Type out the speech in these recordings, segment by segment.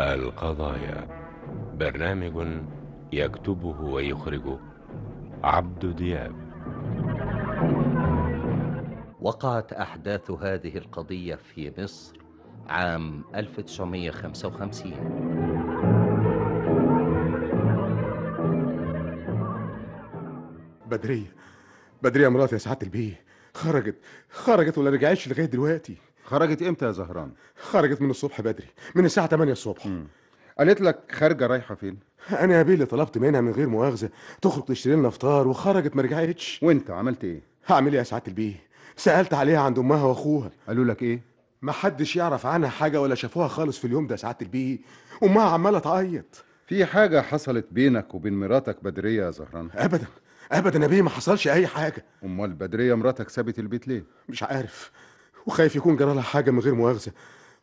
القضايا برنامج يكتبه ويخرجه عبد دياب وقعت أحداث هذه القضية في مصر عام 1955 بدرية بدرية مرات يا سعادة البيه خرجت خرجت ولا رجعتش لغاية دلوقتي خرجت امتى يا زهران خرجت من الصبح بدري من الساعه 8 الصبح مم. قالت لك خارجه رايحه فين انا يا بيه اللي طلبت منها من غير مؤاخذه تخرج تشتري لنا فطار وخرجت ما رجعتش وانت عملت ايه هعمل ايه يا سعاده البيه سالت عليها عند امها واخوها قالوا لك ايه محدش يعرف عنها حاجه ولا شافوها خالص في اليوم ده سعاده البيه امها عماله تعيط في حاجه حصلت بينك وبين مراتك بدريه يا زهران ابدا ابدا يا بيه ما حصلش اي حاجه امال بدريه مراتك سابت البيت ليه مش عارف وخايف يكون جرى لها حاجه من غير مؤاخذه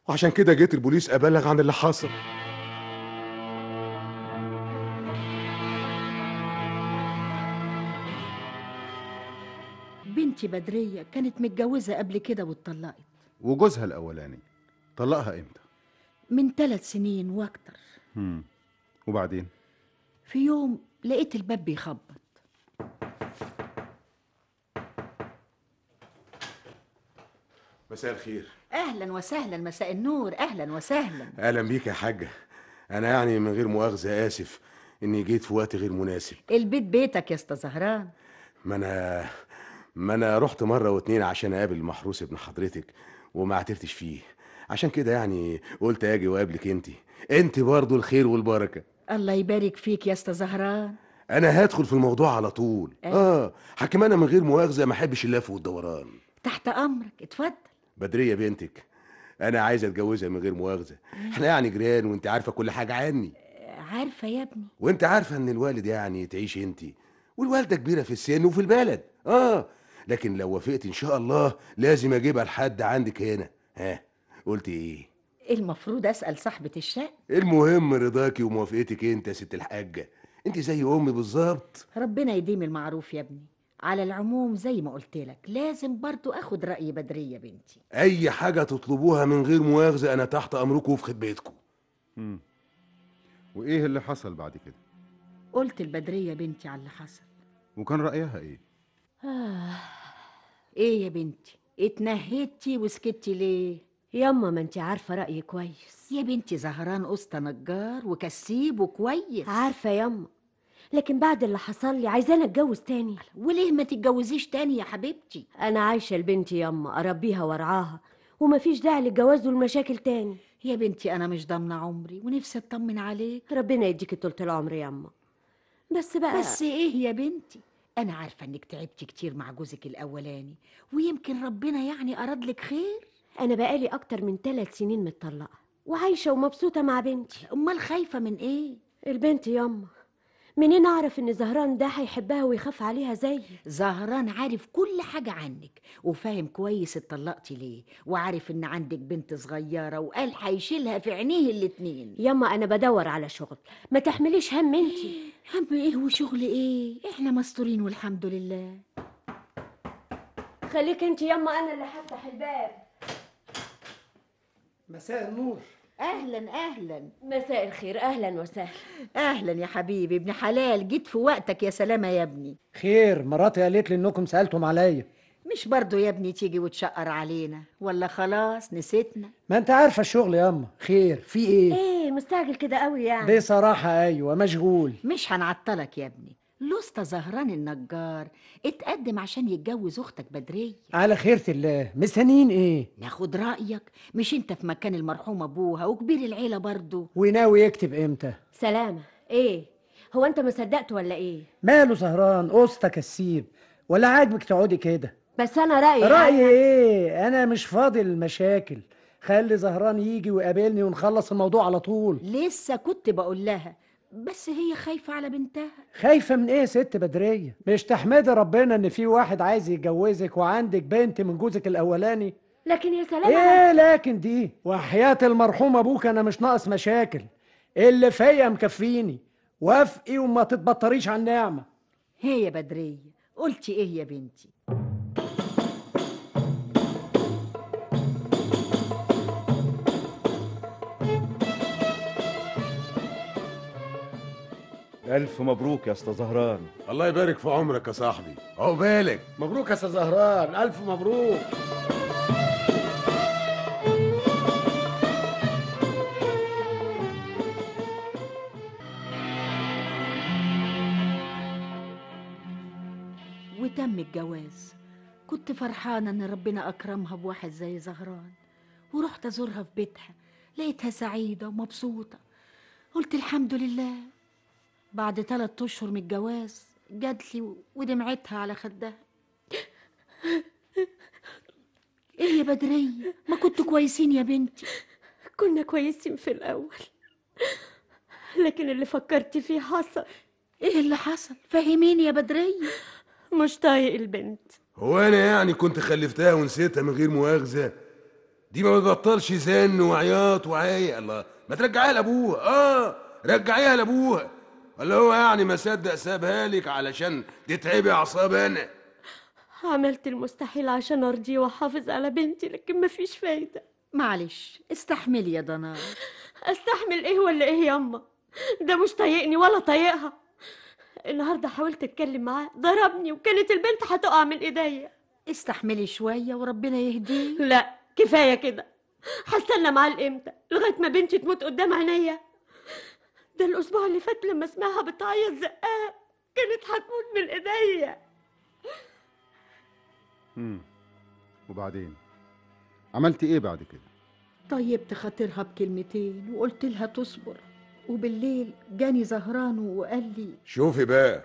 وعشان كده جيت البوليس ابلغ عن اللي حصل بنتي بدريه كانت متجوزه قبل كده واتطلقت وجوزها الاولاني طلقها امتى من ثلاث سنين واكتر امم وبعدين في يوم لقيت الباب بيخبط مساء الخير اهلا وسهلا مساء النور اهلا وسهلا اهلا بيك يا حاجه انا يعني من غير مؤاخذه اسف اني جيت في وقت غير مناسب البيت بيتك يا استاذ زهران ما انا ما انا رحت مره واتنين عشان اقابل المحروس ابن حضرتك وما اعترفتش فيه عشان كده يعني قلت اجي واقابلك انت انت برضو الخير والبركه الله يبارك فيك يا استاذ زهران انا هدخل في الموضوع على طول اه, آه. حكم انا من غير مؤاخذه ما احبش اللف والدوران تحت امرك اتفضل بدريه بنتك انا عايز اتجوزها من غير مؤاخذه احنا يعني جيران وانت عارفه كل حاجه عني عارفه يا ابني وانت عارفه ان الوالد يعني تعيش انت والوالده كبيره في السن وفي البلد اه لكن لو وافقت ان شاء الله لازم اجيبها لحد عندك هنا ها قلت ايه المفروض اسال صاحبه الشقه المهم رضاكي وموافقتك انت يا ست الحاجه انت زي امي بالظبط ربنا يديم المعروف يا ابني على العموم زي ما قلت لك لازم برضو اخد رأي بدري يا بنتي اي حاجه تطلبوها من غير مؤاخذه انا تحت امركم وفي خدمتكم امم وايه اللي حصل بعد كده قلت لبدرية بنتي على اللي حصل وكان رايها ايه آه. ايه يا بنتي اتنهدتي وسكتي ليه ياما ما انت عارفه رايي كويس يا بنتي زهران قصة نجار وكسيب وكويس عارفه ياما لكن بعد اللي حصل لي عايزاني اتجوز تاني وليه ما تتجوزيش تاني يا حبيبتي انا عايشه لبنتي ياما اربيها وارعاها ومفيش داعي للجواز والمشاكل تاني يا بنتي انا مش ضامنه عمري ونفسي اطمن عليك ربنا يديكي طولة العمر يما بس بقى بس ايه يا بنتي انا عارفه انك تعبتي كتير مع جوزك الاولاني ويمكن ربنا يعني اراد لك خير انا بقالي اكتر من ثلاث سنين متطلقه وعايشه ومبسوطه مع بنتي امال خايفه من ايه البنت يامه منين اعرف ان زهران ده هيحبها ويخاف عليها زي زهران عارف كل حاجه عنك وفاهم كويس اتطلقتي ليه وعارف ان عندك بنت صغيره وقال هيشيلها في عينيه الاتنين ياما انا بدور على شغل ما تحمليش هم انتي إيه، هم ايه وشغل ايه احنا مستورين والحمد لله خليك انتي ياما انا اللي هفتح الباب مساء النور اهلا اهلا مساء الخير اهلا وسهلا اهلا يا حبيبي ابن حلال جيت في وقتك يا سلامه يا ابني خير مراتي قالت لي انكم سالتم عليا مش برضو يا ابني تيجي وتشقر علينا ولا خلاص نسيتنا ما انت عارفه الشغل يا اما خير في ايه ايه مستعجل كده قوي يعني بصراحه ايوه مشغول مش هنعطلك يا ابني لوسطى زهران النجار اتقدم عشان يتجوز اختك بدريه على خيرة الله مستنيين ايه ناخد رايك مش انت في مكان المرحوم ابوها وكبير العيله برضه وناوي يكتب امتى سلامه ايه هو انت ما صدقت ولا ايه ماله زهران قصة كسيب ولا عاجبك تقعدي كده بس انا رايي رايي أنا... ايه انا مش فاضي المشاكل خلي زهران يجي ويقابلني ونخلص الموضوع على طول لسه كنت بقول لها بس هي خايفة على بنتها خايفة من ايه يا ست بدرية؟ مش تحمدي ربنا ان في واحد عايز يتجوزك وعندك بنت من جوزك الاولاني؟ لكن يا سلام ايه لكن دي؟ وحياة المرحوم ابوك انا مش ناقص مشاكل اللي فيا مكفيني وافقي وما تتبطريش على النعمة هي يا بدرية قلتي ايه يا بنتي؟ ألف مبروك يا أستاذ زهران الله يبارك في عمرك يا صاحبي عقبالك مبروك يا أستاذ زهران ألف مبروك وتم الجواز كنت فرحانة إن ربنا أكرمها بواحد زي زهران ورحت أزورها في بيتها لقيتها سعيدة ومبسوطة قلت الحمد لله بعد تلات أشهر من الجواز جات لي ودمعتها على خدها ايه يا بدرية ما كنتوا كويسين يا بنتي كنا كويسين في الأول لكن اللي فكرت فيه حصل ايه اللي حصل فهميني يا بدرية مش طايق البنت هو انا يعني كنت خلفتها ونسيتها من غير مؤاخذة دي ما بتبطلش زن وعياط وعاي الله ما ترجعيها لابوها اه رجعيها لابوها ولا هو يعني ما صدق سابها لك علشان تتعبي اعصابي انا عملت المستحيل عشان ارضيه واحافظ على بنتي لكن مفيش فايده معلش استحملي يا دنا استحمل ايه ولا ايه يا ده مش طايقني ولا طايقها النهارده حاولت اتكلم معاه ضربني وكانت البنت هتقع من ايديا استحملي شويه وربنا يهديه لا كفايه كده هستنى معاه لامتى لغايه ما بنتي تموت قدام عينيا ده الأسبوع اللي فات لما اسمها بتعيط زقاق كانت هتموت من إيديا امم وبعدين عملتي إيه بعد كده؟ طيبت خاطرها بكلمتين وقلت لها تصبر وبالليل جاني زهران وقال لي شوفي بقى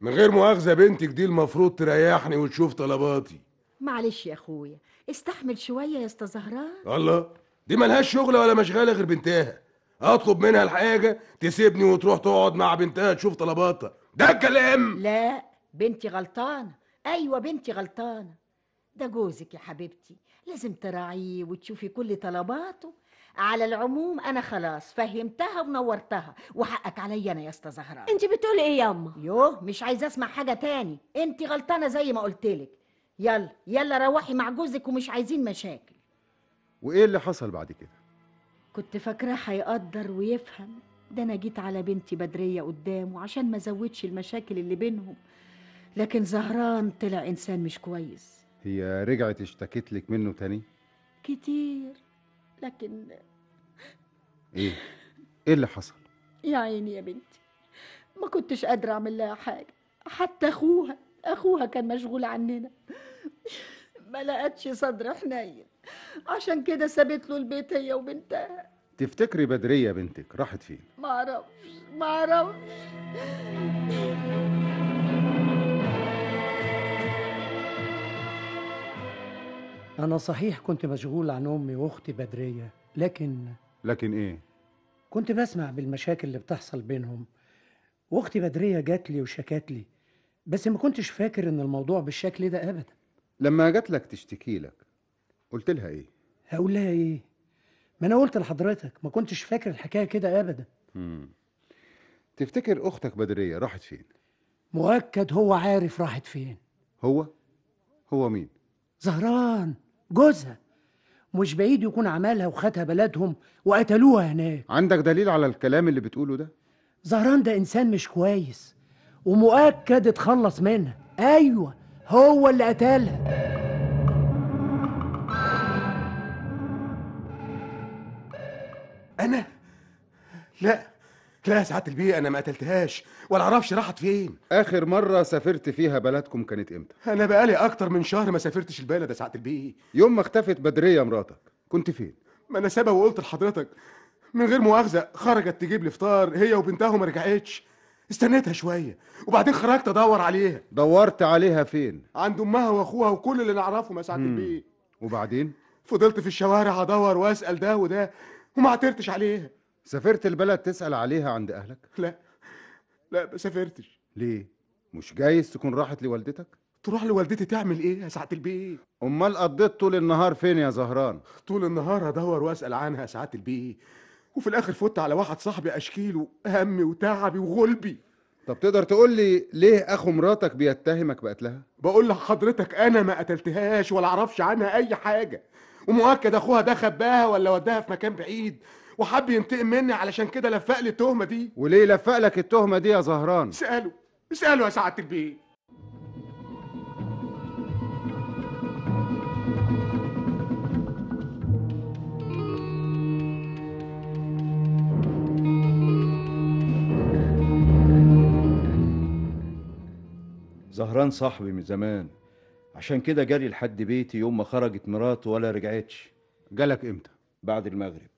من غير مؤاخذة بنتك دي المفروض تريحني وتشوف طلباتي معلش يا أخويا استحمل شوية يا أستاذ زهران الله دي ملهاش شغلة ولا مشغلة غير بنتها اطلب منها الحاجه تسيبني وتروح تقعد مع بنتها تشوف طلباتها ده الكلام لا بنتي غلطانه ايوه بنتي غلطانه ده جوزك يا حبيبتي لازم تراعيه وتشوفي كل طلباته على العموم انا خلاص فهمتها ونورتها وحقك عليا انا يا اسطى زهراء انت بتقولي ايه يا اما يوه مش عايزه اسمع حاجه تاني انت غلطانه زي ما قلتلك يلا يلا روحي مع جوزك ومش عايزين مشاكل وايه اللي حصل بعد كده كنت فاكرة هيقدر ويفهم ده انا جيت على بنتي بدريه قدامه عشان ما زودش المشاكل اللي بينهم لكن زهران طلع انسان مش كويس هي رجعت اشتكت لك منه تاني كتير لكن ايه ايه اللي حصل يا عيني يا بنتي ما كنتش قادره اعمل لها حاجه حتى اخوها اخوها كان مشغول عننا ما لقتش صدر حنين عشان كده سابت له البيت هي وبنتها تفتكري بدرية بنتك راحت فين؟ معرفش معرفش أنا صحيح كنت مشغول عن أمي وأختي بدرية لكن لكن إيه؟ كنت بسمع بالمشاكل اللي بتحصل بينهم واختي بدرية جات لي وشكت لي بس ما كنتش فاكر إن الموضوع بالشكل ده أبدا لما جات لك تشتكي لك قلت لها ايه هقول لها ايه ما انا قلت لحضرتك ما كنتش فاكر الحكايه كده ابدا مم. تفتكر اختك بدريه راحت فين مؤكد هو عارف راحت فين هو هو مين زهران جوزها مش بعيد يكون عملها وخدها بلدهم وقتلوها هناك عندك دليل على الكلام اللي بتقوله ده زهران ده انسان مش كويس ومؤكد اتخلص منها ايوه هو اللي قتلها لا لا يا سعاده البيه انا ما قتلتهاش ولا اعرفش راحت فين اخر مره سافرت فيها بلدكم كانت امتى انا بقالي اكتر من شهر ما سافرتش البلد يا سعاده البيه يوم ما اختفت بدريه مراتك كنت فين ما انا سابها وقلت لحضرتك من غير مؤاخذه خرجت تجيب لي فطار هي وبنتها وما رجعتش استنيتها شويه وبعدين خرجت ادور عليها دورت عليها فين عند امها واخوها وكل اللي نعرفهم يا سعاده البيه وبعدين فضلت في الشوارع ادور واسال ده وده وما عثرتش عليها سافرت البلد تسأل عليها عند أهلك؟ لا لا ما سافرتش ليه؟ مش جايز تكون راحت لوالدتك؟ تروح لوالدتي تعمل ايه يا ساعة البيه؟ امال قضيت طول النهار فين يا زهران؟ طول النهار ادور واسال عنها يا ساعة البيه وفي الاخر فوت على واحد صاحبي اشكيله همي وتعبي وغلبي طب تقدر تقول لي ليه اخو مراتك بيتهمك بقتلها؟ بقول لحضرتك انا ما قتلتهاش ولا اعرفش عنها اي حاجه ومؤكد اخوها ده خباها ولا وداها في مكان بعيد وحب ينتقم مني علشان كده لفق لي التهمه دي وليه لفق لك التهمه دي يا زهران اساله اساله يا سعاده البيه زهران صاحبي من زمان عشان كده جالي لحد بيتي يوم ما خرجت مراته ولا رجعتش جالك امتى بعد المغرب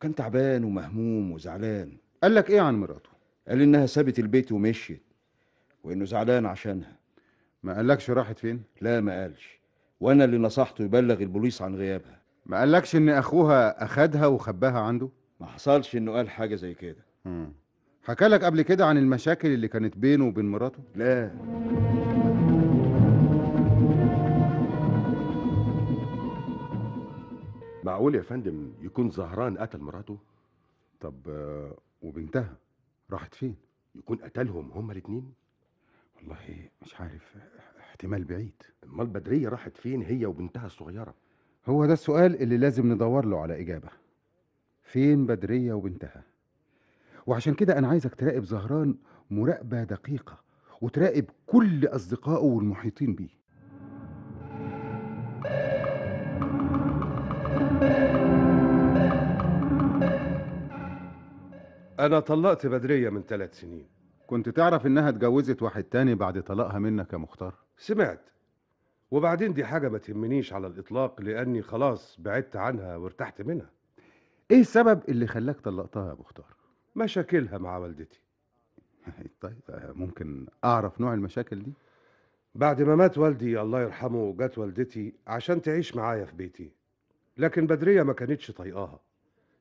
كان تعبان ومهموم وزعلان قال لك ايه عن مراته قال انها سابت البيت ومشيت وانه زعلان عشانها ما قالكش راحت فين لا ما قالش وانا اللي نصحته يبلغ البوليس عن غيابها ما قالكش ان اخوها اخدها وخباها عنده ما حصلش انه قال حاجه زي كده حكى لك قبل كده عن المشاكل اللي كانت بينه وبين مراته لا معقول يا فندم يكون زهران قتل مراته طب آه، وبنتها راحت فين يكون قتلهم هما الاتنين والله مش عارف احتمال بعيد امال بدريه راحت فين هي وبنتها الصغيره هو ده السؤال اللي لازم ندور له على إجابة فين بدرية وبنتها وعشان كده أنا عايزك تراقب زهران مراقبة دقيقة وتراقب كل أصدقائه والمحيطين بيه أنا طلقت بدرية من ثلاث سنين كنت تعرف إنها اتجوزت واحد تاني بعد طلاقها منك يا مختار سمعت وبعدين دي حاجة ما تهمنيش على الإطلاق لأني خلاص بعدت عنها وارتحت منها إيه السبب اللي خلاك طلقتها يا مختار مشاكلها مع والدتي طيب ممكن أعرف نوع المشاكل دي بعد ما مات والدي الله يرحمه جت والدتي عشان تعيش معايا في بيتي لكن بدرية ما كانتش طايقاها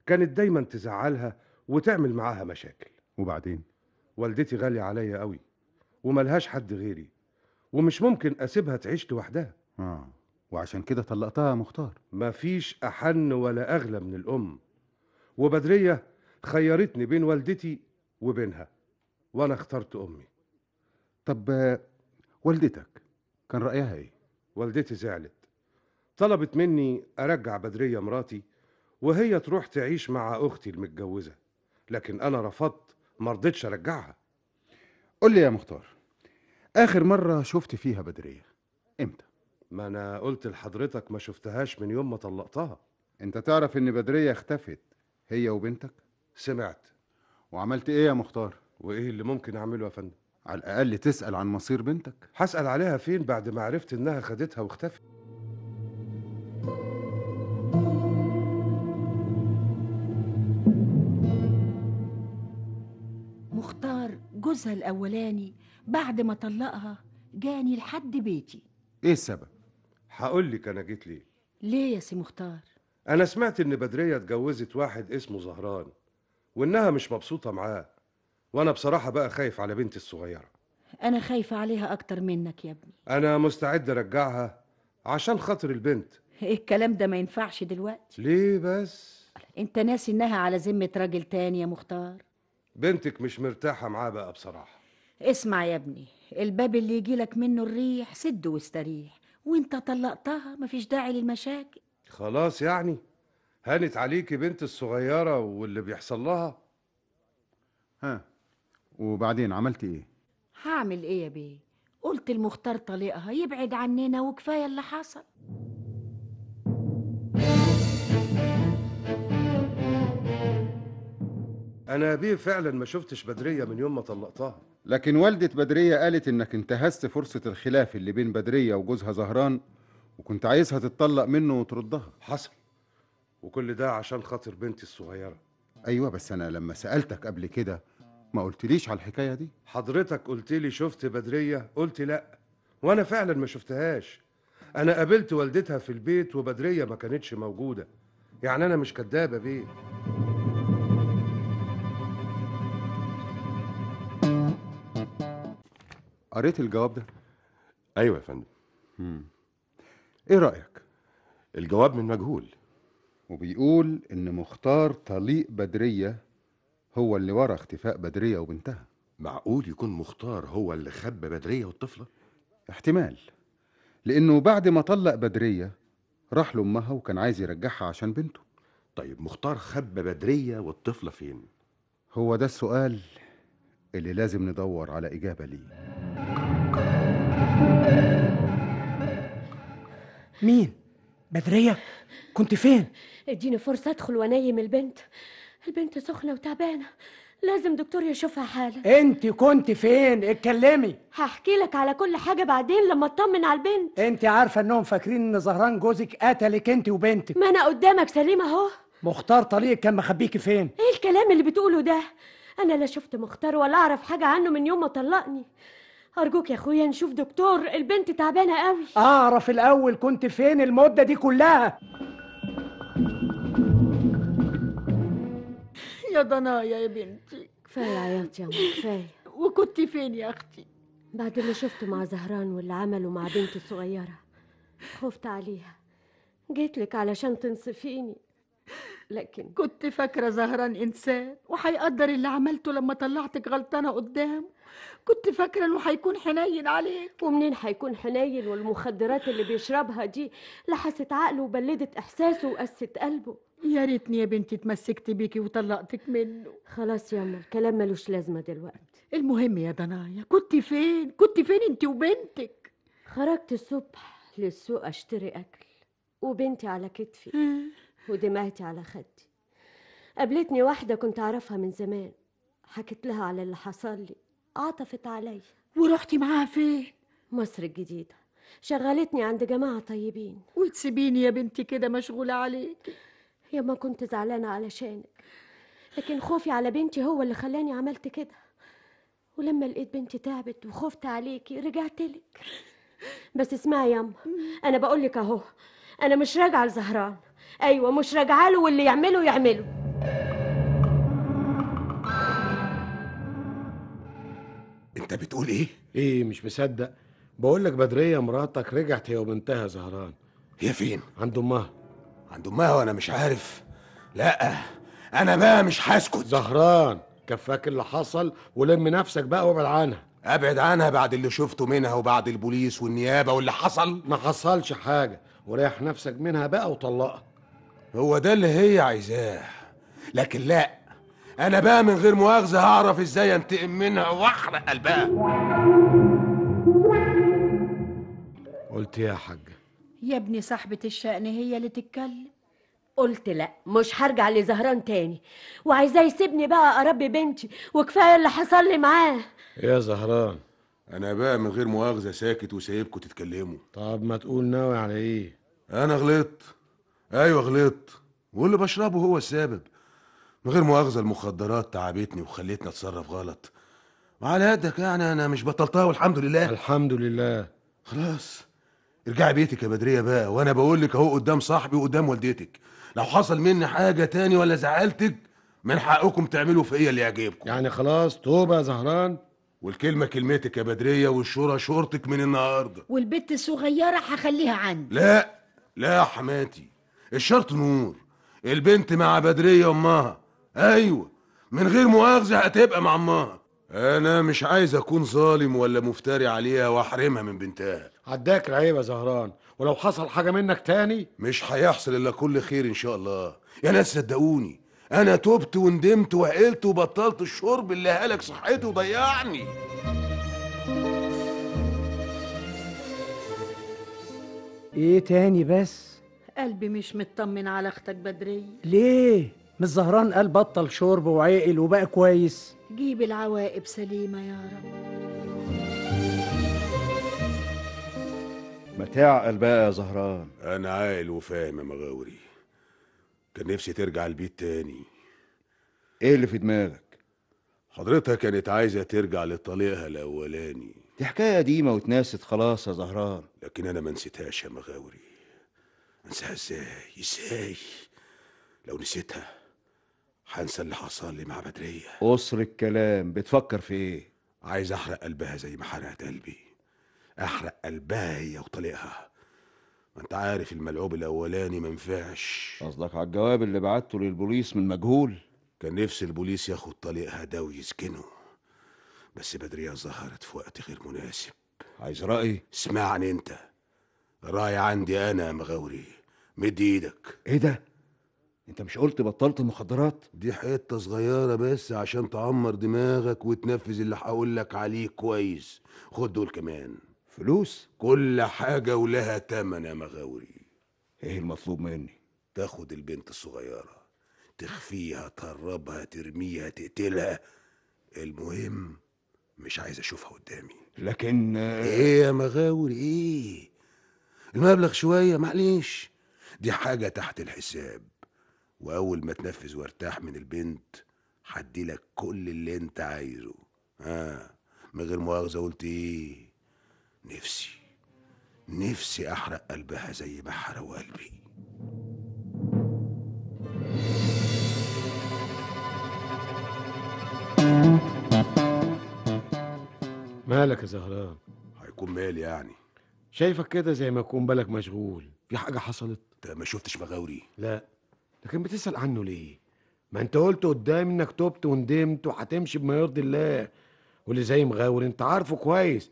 كانت دايما تزعلها وتعمل معاها مشاكل وبعدين والدتي غالية عليا قوي وملهاش حد غيري ومش ممكن أسيبها تعيش لوحدها آه. وعشان كده طلقتها يا مختار مفيش أحن ولا أغلى من الأم وبدرية خيرتني بين والدتي وبينها وأنا اخترت أمي طب والدتك كان رأيها إيه؟ والدتي زعلت طلبت مني أرجع بدرية مراتي وهي تروح تعيش مع أختي المتجوزة لكن انا رفضت ما رضيتش ارجعها قول لي يا مختار اخر مره شفت فيها بدريه امتى ما انا قلت لحضرتك ما شفتهاش من يوم ما طلقتها انت تعرف ان بدريه اختفت هي وبنتك سمعت وعملت ايه يا مختار وايه اللي ممكن اعمله يا فندم على الاقل تسال عن مصير بنتك هسال عليها فين بعد ما عرفت انها خدتها واختفت جوزها الأولاني بعد ما طلقها جاني لحد بيتي ايه السبب هقول لك انا جيت ليه ليه يا سي مختار انا سمعت ان بدريه اتجوزت واحد اسمه زهران وانها مش مبسوطه معاه وانا بصراحه بقى خايف على بنتي الصغيره انا خايفه عليها اكتر منك يا ابني انا مستعد ارجعها عشان خاطر البنت ايه الكلام ده ما ينفعش دلوقتي ليه بس انت ناسي انها على ذمه راجل تاني يا مختار بنتك مش مرتاحة معاه بقى بصراحة اسمع يا ابني الباب اللي يجيلك منه الريح سده واستريح وانت طلقتها مفيش داعي للمشاكل خلاص يعني هانت عليكي بنت الصغيرة واللي بيحصل لها ها وبعدين عملت ايه هعمل ايه يا بيه قلت المختار طليقها يبعد عننا وكفايه اللي حصل انا بيه فعلا ما شفتش بدريه من يوم ما طلقتها لكن والدة بدرية قالت إنك انتهزت فرصة الخلاف اللي بين بدرية وجوزها زهران وكنت عايزها تتطلق منه وتردها حصل وكل ده عشان خاطر بنتي الصغيره أيوة بس أنا لما سألتك قبل كده ما قلتليش على الحكاية دي حضرتك قلت لي شفت بدريه قلت لا وانا فعلا ما شفتهاش انا قابلت والدتها في البيت وبدريه ما كانتش موجوده يعني انا مش كدابه بيه قريت الجواب ده ايوه يا فندم امم. ايه رايك الجواب من مجهول وبيقول ان مختار طليق بدريه هو اللي ورا اختفاء بدريه وبنتها معقول يكون مختار هو اللي خبى بدريه والطفله احتمال لانه بعد ما طلق بدريه راح لامها وكان عايز يرجعها عشان بنته طيب مختار خبى بدريه والطفله فين هو ده السؤال اللي لازم ندور على اجابه ليه مين؟ بدرية؟ كنت فين؟ اديني فرصة ادخل وانيم البنت البنت سخنة وتعبانة لازم دكتور يشوفها حالا انت كنت فين؟ اتكلمي هحكي لك على كل حاجة بعدين لما اطمن على البنت انت عارفة انهم فاكرين ان زهران جوزك قتلك انت وبنتك ما انا قدامك سليمة اهو مختار طليق كان مخبيكي فين؟ ايه الكلام اللي بتقوله ده؟ انا لا شفت مختار ولا اعرف حاجة عنه من يوم ما طلقني أرجوك يا أخويا نشوف دكتور البنت تعبانة قوي أعرف الأول كنت فين المدة دي كلها يا ضنايا يا بنتي كفاية عياط يا أمي كفاية وكنت فين يا أختي؟ بعد اللي شفته مع زهران واللي عمله مع بنتي الصغيرة خفت عليها جيت لك علشان تنصفيني لكن كنت فاكرة زهران إنسان وهيقدر اللي عملته لما طلعتك غلطانة قدامه كنت فاكره انه هيكون حنين عليك ومنين هيكون حنين والمخدرات اللي بيشربها دي لحست عقله وبلدت احساسه وقست قلبه يا ريتني يا بنتي اتمسكت بيكي وطلقتك منه خلاص ياما الكلام ملوش لازمه دلوقتي المهم يا دنايا كنت فين كنت فين انت وبنتك خرجت الصبح للسوق اشتري اكل وبنتي على كتفي ودمعتي على خدي قابلتني واحده كنت اعرفها من زمان حكيت لها على اللي حصل لي عطفت علي ورحتي معاها فين؟ مصر الجديدة شغلتني عند جماعة طيبين وتسيبيني يا بنتي كده مشغولة عليك ياما كنت زعلانة علشانك لكن خوفي على بنتي هو اللي خلاني عملت كده ولما لقيت بنتي تعبت وخفت عليكي رجعت لك بس اسمعي ياما انا بقول لك اهو انا مش راجعه لزهران ايوه مش راجعه له واللي يعمله يعمله انت بتقول ايه ايه مش مصدق بقول لك بدريه مراتك رجعت هي وبنتها زهران هي فين عند امها عند امها وانا مش عارف لا انا بقى مش هسكت زهران كفاك اللي حصل ولم نفسك بقى وابعد عنها ابعد عنها بعد اللي شفته منها وبعد البوليس والنيابه واللي حصل ما حصلش حاجه وريح نفسك منها بقى وطلقها هو ده اللي هي عايزاه لكن لا انا بقى من غير مؤاخذه هعرف ازاي انتقم منها واحرق قلبها قلت يا حاجه يا ابني صاحبه الشأن هي اللي تتكلم قلت لا مش هرجع لزهران تاني وعايزاه يسيبني بقى اربي بنتي وكفايه اللي حصل لي معاه يا زهران انا بقى من غير مؤاخذه ساكت وسايبكم تتكلموا طب ما تقول ناوي على ايه انا غلطت ايوه غلطت واللي بشربه هو السبب من غير مؤاخذة المخدرات تعبتني وخلتني أتصرف غلط وعلى قدك يعني أنا مش بطلتها والحمد لله الحمد لله خلاص ارجعي بيتك يا بدرية بقى وأنا بقول لك أهو قدام صاحبي وقدام والدتك لو حصل مني حاجة تاني ولا زعلتك من حقكم تعملوا فيا إيه اللي يعجبكم يعني خلاص توبة يا زهران والكلمة كلمتك يا بدرية والشورى شورتك من النهاردة والبت الصغيرة هخليها عندي لا لا يا حماتي الشرط نور البنت مع بدرية أمها ايوه من غير مؤاخذه هتبقى معماها انا مش عايز اكون ظالم ولا مفتري عليها واحرمها من بنتها عداك العيب يا زهران ولو حصل حاجه منك تاني مش هيحصل الا كل خير ان شاء الله يا ناس صدقوني انا تبت وندمت وعقلت وبطلت الشرب اللي هلك صحتي وضيعني ايه تاني بس قلبي مش مطمن على اختك بدريه ليه مش زهران قال بطل شرب وعاقل وبقى كويس جيب العواقب سليمة يا رب متاع بقى يا زهران أنا عاقل وفاهم يا مغاوري كان نفسي ترجع البيت تاني إيه اللي في دماغك؟ حضرتها كانت عايزة ترجع لطليقها الأولاني دي حكاية قديمة واتناست خلاص يا زهران لكن أنا ما نسيتهاش يا مغاوري أنساها إزاي؟ إزاي؟ لو نسيتها هنسى اللي حصل لي مع بدرية قصر الكلام بتفكر في ايه؟ عايز احرق قلبها زي ما حرقت قلبي احرق قلبها هي وطليقها ما انت عارف الملعوب الاولاني ما ينفعش قصدك على الجواب اللي بعته للبوليس من مجهول كان نفس البوليس ياخد طليقها ده ويسجنه بس بدرية ظهرت في وقت غير مناسب عايز رأي؟ اسمعني انت رأي عندي انا يا مغاوري مد ايدك ايه ده؟ انت مش قلت بطلت المخدرات دي حتة صغيرة بس عشان تعمر دماغك وتنفذ اللي هقولك عليه كويس خد دول كمان فلوس كل حاجة ولها تمن يا مغاوري ايه المطلوب مني تاخد البنت الصغيرة تخفيها تهربها ترميها تقتلها المهم مش عايز اشوفها قدامي لكن ايه يا مغاوري ايه المبلغ شوية معلش دي حاجة تحت الحساب واول ما تنفذ وارتاح من البنت هديلك كل اللي انت عايزه ها آه. من غير مؤاخذه قلت ايه نفسي نفسي احرق قلبها زي ما حرقوا قلبي مالك يا زهران هيكون مالي يعني شايفك كده زي ما يكون بالك مشغول في حاجه حصلت انت ما شفتش مغاوري لا لكن بتسأل عنه ليه؟ ما انت قلت قدامي انك تبت وندمت وهتمشي بما يرضي الله واللي زي مغاور انت عارفه كويس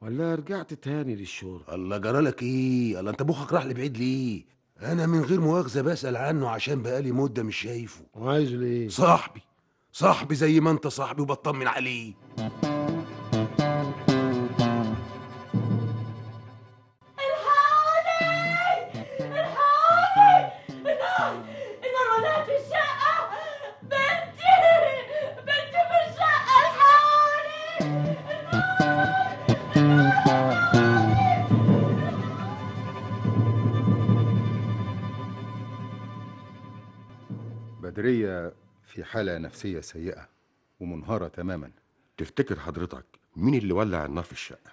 ولا رجعت تاني للشور الله جرالك ايه؟ الله انت مخك راح لبعيد ليه؟ انا من غير مؤاخذه بسال عنه عشان بقالي مده مش شايفه وعايزه ليه؟ صاحبي صاحبي زي ما انت صاحبي وبطمن عليه بدرية في حالة نفسية سيئة ومنهارة تماما تفتكر حضرتك مين اللي ولع النار في الشقة؟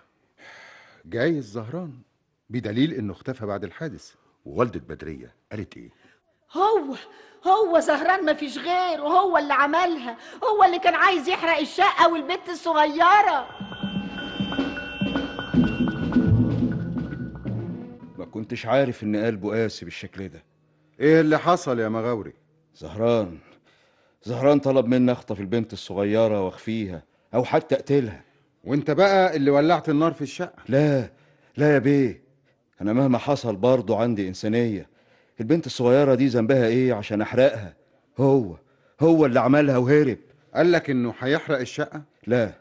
جايز زهران بدليل انه اختفى بعد الحادث ووالدة بدرية قالت ايه؟ هو هو زهران مفيش غيره هو اللي عملها هو اللي كان عايز يحرق الشقة والبت الصغيرة ما كنتش عارف ان قلبه قاسي بالشكل ده ايه اللي حصل يا مغاوري زهران زهران طلب مني اخطف البنت الصغيرة واخفيها او حتى اقتلها وانت بقى اللي ولعت النار في الشقة لا لا يا بيه انا مهما حصل برضه عندي انسانية البنت الصغيرة دي ذنبها ايه عشان احرقها هو هو اللي عملها وهرب قال لك انه هيحرق الشقة لا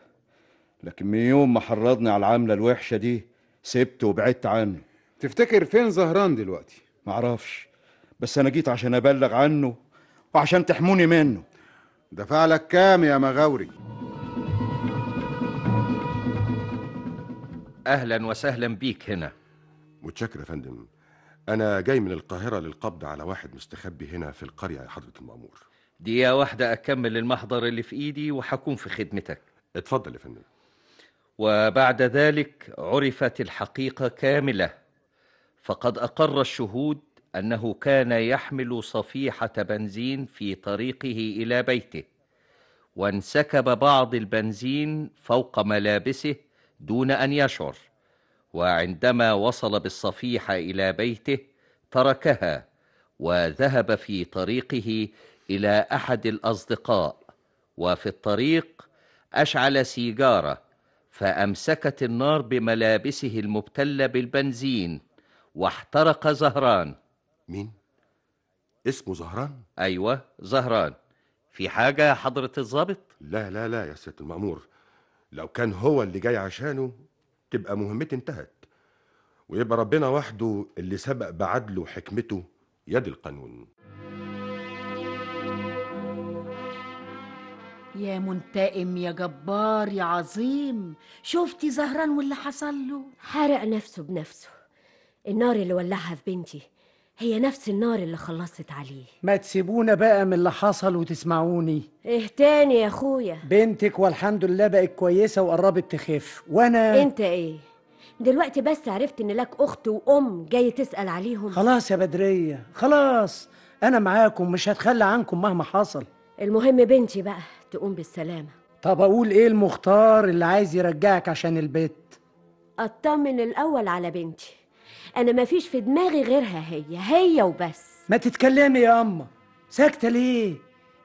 لكن من يوم ما حرضني على العاملة الوحشة دي سبته وبعدت عنه تفتكر فين زهران دلوقتي معرفش بس انا جيت عشان ابلغ عنه وعشان تحموني منه ده فعلك كام يا مغاوري اهلا وسهلا بيك هنا متشكر يا فندم انا جاي من القاهره للقبض على واحد مستخبي هنا في القريه يا حضره المامور دقيقه واحده اكمل المحضر اللي في ايدي وحكون في خدمتك اتفضل يا فندم وبعد ذلك عرفت الحقيقه كامله فقد اقر الشهود انه كان يحمل صفيحه بنزين في طريقه الى بيته وانسكب بعض البنزين فوق ملابسه دون ان يشعر وعندما وصل بالصفيحه الى بيته تركها وذهب في طريقه الى احد الاصدقاء وفي الطريق اشعل سيجاره فامسكت النار بملابسه المبتله بالبنزين واحترق زهران مين؟ اسمه زهران؟ أيوة زهران في حاجة يا حضرة الظابط؟ لا لا لا يا سيادة المأمور لو كان هو اللي جاي عشانه تبقى مهمتي انتهت ويبقى ربنا وحده اللي سبق بعدله وحكمته يد القانون يا منتقم يا جبار يا عظيم شفتي زهران واللي حصل له حرق نفسه بنفسه النار اللي ولعها في بنتي هي نفس النار اللي خلصت عليه ما تسيبونا بقى من اللي حصل وتسمعوني ايه تاني يا اخويا بنتك والحمد لله بقت كويسه وقربت تخف وانا انت ايه دلوقتي بس عرفت ان لك اخت وام جاي تسال عليهم خلاص يا بدريه خلاص انا معاكم مش هتخلى عنكم مهما حصل المهم بنتي بقى تقوم بالسلامه طب اقول ايه المختار اللي عايز يرجعك عشان البيت اطمن الاول على بنتي انا ما فيش في دماغي غيرها هي هي وبس ما تتكلمي يا اما ساكته ليه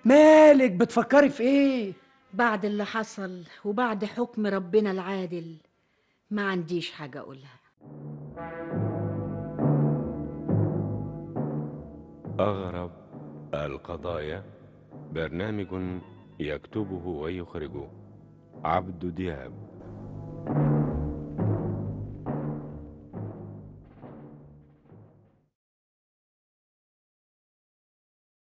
مالك بتفكري في ايه بعد اللي حصل وبعد حكم ربنا العادل ما عنديش حاجه اقولها اغرب القضايا برنامج يكتبه ويخرجه عبد دياب